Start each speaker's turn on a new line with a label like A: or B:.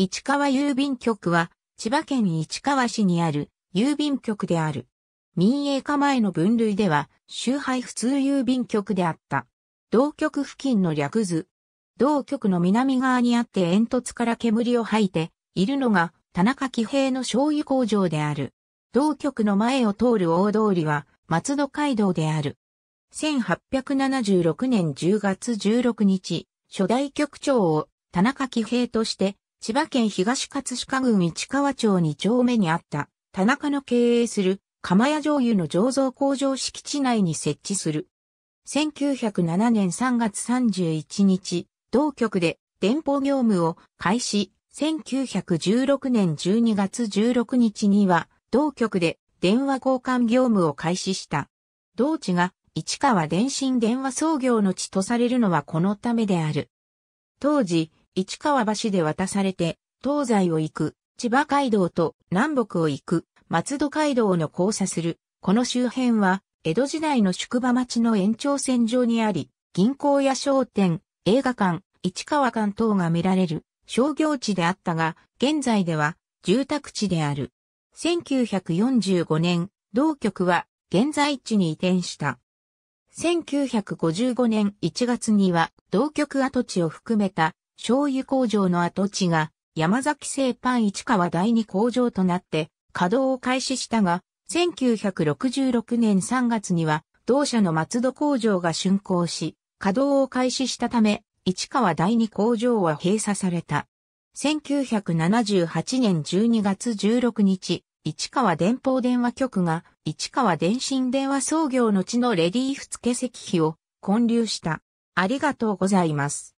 A: 市川郵便局は、千葉県市川
B: 市にある郵便局である。民営化前の分類では、周配普通郵便局であった。同局付近の略図。同局の南側にあって煙突から煙を吐いているのが、田中喜平の醤油工場である。同局の前を通る大通りは、松戸街道である。1876年10月16日、初代局長を田中喜平として、千葉県東葛飾郡市川町2丁目にあった、田中の経営する釜屋醤油の醸造工場敷地内に設置する。1907年3月31日、同局で電報業務を開始、1916年12月16日には、同局で電話交換業務を開始した。同地が市川電信電話創業の地とされるのはこのためである。当時、市川橋で渡されて、東西を行く、千葉街道と南北を行く、松戸街道の交差する、この周辺は、江戸時代の宿場町の延長線上にあり、銀行や商店、映画館、市川館等が見られる商業地であったが、現在では住宅地である。1945年、同局は現在地に移転した。1955年1月には同局跡地を含めた醤油工場の跡地が山崎製パン市川第二工場となって稼働を開始したが、1966年3月には同社の松戸工場が竣工し、稼働を開始したため、市川第二工場は閉鎖された。1978年12月16日、市川電報電話局が市川電信電話創業の地のレディー
A: フ付石碑を建立した。ありがとうございます。